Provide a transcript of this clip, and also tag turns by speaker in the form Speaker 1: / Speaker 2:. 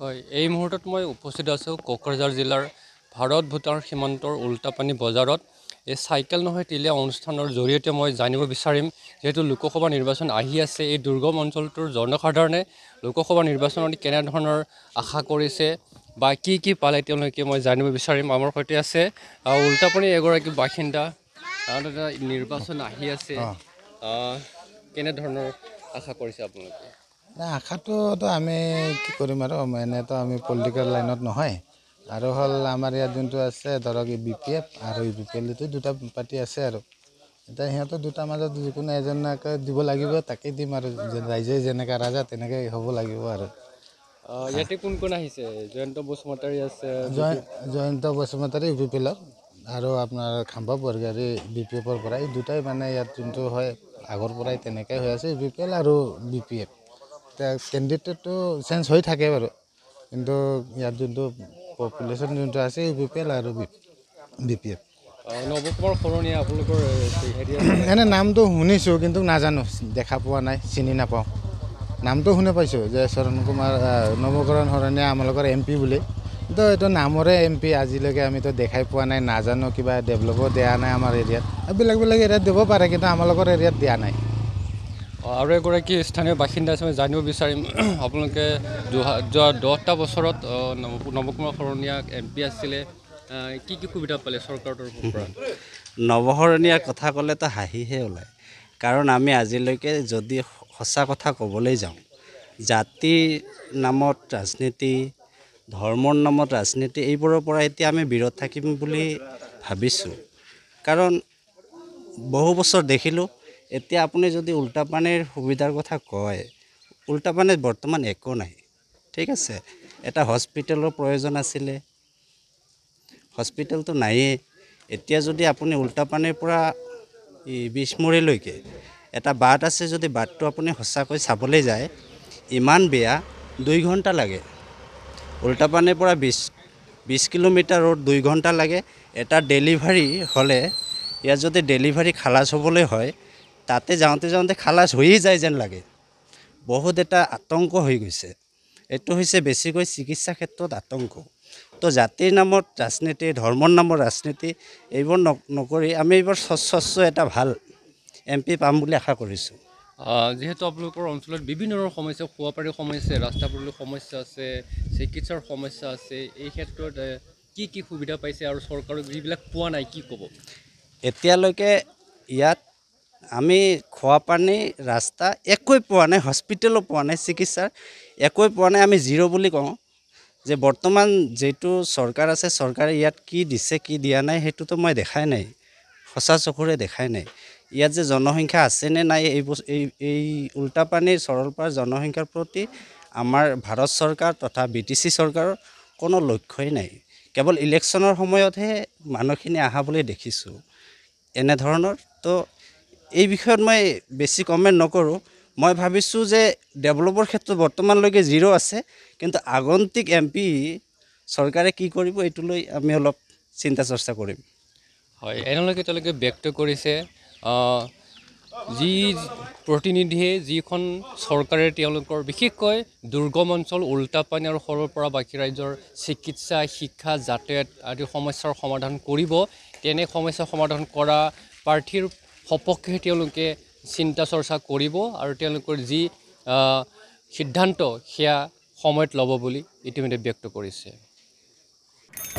Speaker 1: হয় এই মুহূৰ্তত মই উপস্থিত আছোঁ কোকৰাঝাৰ জিলাৰ ভাৰত ভূটান সীমান্তৰ উল্টাপানী বজাৰত এই চাইকেল নহয় তিলে অনুষ্ঠানৰ জৰিয়তে মই জানিব বিচাৰিম যিহেতু লোকসভা নিৰ্বাচন আহি আছে এই দুৰ্গম অঞ্চলটোৰ জনসাধাৰণে লোকসভা নিৰ্বাচনত কেনেধৰণৰ আশা কৰিছে বা কি কি পালে তেওঁলোকে মই জানিব বিচাৰিম আমাৰ সৈতে আছে উল্টাপানী এগৰাকী বাসিন্দা নিৰ্বাচন আহি আছে কেনেধৰণৰ আশা কৰিছে আপোনালোকে
Speaker 2: আশাটোতো আমি কি কৰিম আৰু এনেতো আমি পলিটিকেল লাইনত নহয় আৰু হ'ল আমাৰ ইয়াত যোনটো আছে ধৰক বি পি এফ আৰু ইউ পি পি এলটো দুটা পাৰ্টি আছে আৰু এতিয়া সিহঁতৰ দুটাৰ মাজত যিকোনো এজনকে দিব লাগিব তাকেই দিম আৰু ৰাইজে যেনেকৈ ৰাজা তেনেকৈ হ'ব লাগিব আৰু
Speaker 1: ইয়াতে কোন কোন আহিছে জয়ন্ত বসুমতাৰী আছে
Speaker 2: Jayanta Basumatary U P P এলৰ আৰু আপোনাৰ খাম্বা বৰগাৰী বি পি এফৰ পৰা এই দুটাই মানে ইয়াত যোনটো হয় আগৰ পৰাই তেনেকৈ হৈ আছে ইউ পি পি এল আৰু বি পি এফ কেণ্ডিডেটটো চেঞ্জ হৈ থাকে বাৰু কিন্তু ইয়াত যোনটো পপুলেশ্যন যোনটো আছে ইউ পি পি এল আৰু বি পি এফ এনে নামটো শুনিছোঁ কিন্তু নাজানো দেখা পোৱা নাই চিনি নাপাওঁ নামটো শুনি পাইছোঁ যে চৰণ কুমাৰ নৱকৰণ শৰণীয়া আমালোকৰ এম পি বুলি কিন্তু এইটো নামৰে এম পি আজিলৈকে আমিতো দেখাই পোৱা নাই নাজানো কিবা ডেভেলপো দিয়া নাই আমাৰ এৰিয়াত বেলেগ বেলেগ এৰিয়াত দিব পাৰে কিন্তু আমালোকৰ এৰিয়াত দিয়া নাই আৰু এগৰাকী স্থানীয় বাসিন্দা হিচাপে জানিব
Speaker 1: বিচাৰিম আপোনালোকে যোৱা দহটা বছৰত নৱকুমাৰ শৰণীয়া এম পি আছিলে কি কি সুবিধা পালে চৰকাৰৰ তৰফৰ পৰা
Speaker 3: নৱশৰণীয়া কথা ক'লেতো হাঁহিহে ওলায় কাৰণ আমি আজিলৈকে যদি সঁচা কথা ক'বলৈ যাওঁ জাতিৰ নামত ৰাজনীতি ধৰ্মৰ নামত ৰাজনীতি এইবোৰৰ পৰা এতিয়া আমি বিৰত থাকিম বুলি ভাবিছোঁ কাৰণ বহু বছৰ দেখিলোঁ এতিয়া আপুনি যদি উল্টা পানীৰ সুবিধাৰ কথা কয় উল্টা পানীত বৰ্তমান একো নাই ঠিক আছে এটা হস্পিটেলৰ প্ৰয়োজন আছিলে হস্পিটেলটো নায়েই এতিয়া যদি আপুনি উল্টা পানীৰ পৰা এই এটা বাট আছে যদি বাটটো আপুনি সঁচাকৈ চাবলৈ যায় ইমান বেয়া দুই ঘণ্টা লাগে উল্টা পানীৰ পৰা বিছ বিছ কিলোমিটাৰ ৰোড দুই ঘণ্টা লাগে এটা ডেলিভাৰী হ'লে ইয়াত যদি ডেলিভাৰী খালাচ হ'বলৈ হয় তাতে যাওঁতে যাওঁতে খালাচ হৈয়ে যায় যেন লাগে বহুত এটা আতংক হৈ গৈছে এইটো হৈছে বেছিকৈ চিকিৎসা ক্ষেত্ৰত আতংক তো জাতিৰ নামত ৰাজনীতি ধৰ্মৰ নামত ৰাজনীতি এইবোৰ নকৰি আমি এইবোৰ স্বচ্ছ এটা ভাল এম পি পাম বুলি আশা কৰিছোঁ
Speaker 1: যিহেতু আপোনালোকৰ অঞ্চলত বিভিন্ন ধৰণৰ সমস্যা খোৱা খোৱাপানীৰ সমস্যা ৰাস্তা পদূলিৰ সমস্যা আছে চিকিৎসাৰ সমস্যা আছে এই ক্ষেত্ৰত কি কি সুবিধা পাইছে আৰু চৰকাৰক যিবিলাক পোৱা নাই কি ক'ব
Speaker 3: এতিয়ালৈকে ইয়াত আমি খোৱা পানী ৰাস্তা একোৱেই পোৱা নাই হস্পিটেলো পোৱা নাই চিকিৎসাৰ একোৱেই পোৱা নাই আমি জিৰ' বুলি কওঁ যে বৰ্তমান যিটো চৰকাৰ আছে চৰকাৰে ইয়াত কি দিছে কি দিয়া নাই সেইটোতো মই দেখাই নাই সঁচা চকুৰে দেখাই নাই ইয়াত যে জনসংখ্যা আছেনে নাই এই এই এই উল্টা পানীৰ চৰল পৰা জনসংখ্যাৰ প্ৰতি আমাৰ ভাৰত চৰকাৰ তথা বি টি চি চৰকাৰৰ কোনো লক্ষ্যই নাই কেৱল ইলেকশ্যনৰ সময়তহে মানুহখিনি অহা বুলি দেখিছোঁ এনেধৰণৰ তো এই বিষয়ত মই বেছি কমেণ্ট নকৰোঁ মই ভাবিছোঁ যে ডেভেলপৰ ক্ষেত্ৰত বৰ্তমানলৈকে জিৰ' আছে কিন্তু আগন্তিক এম পি চৰকাৰে কি কৰিব এইটো লৈ আমি অলপ চিন্তা চৰ্চা কৰিম
Speaker 1: হয় এনেলৈকে তেওঁলোকে ব্যক্ত কৰিছে যি প্ৰতিনিধিয়ে যিখন চৰকাৰে তেওঁলোকৰ বিশেষকৈ দুৰ্গম অঞ্চল উল্টাপানী আৰু সৰুৰ পৰা বাকী ৰাজ্যৰ চিকিৎসা শিক্ষা যাতায়াত আদি সমস্যাৰ সমাধান কৰিব তেনে সমস্যা সমাধান কৰা প্ৰাৰ্থীৰ সপক্ষে তেওঁলোকে চিন্তা চৰ্চা কৰিব আৰু তেওঁলোকৰ যি সিদ্ধান্ত সেয়া সময়ত ল'ব বুলি ইতিমধ্যে ব্যক্ত কৰিছে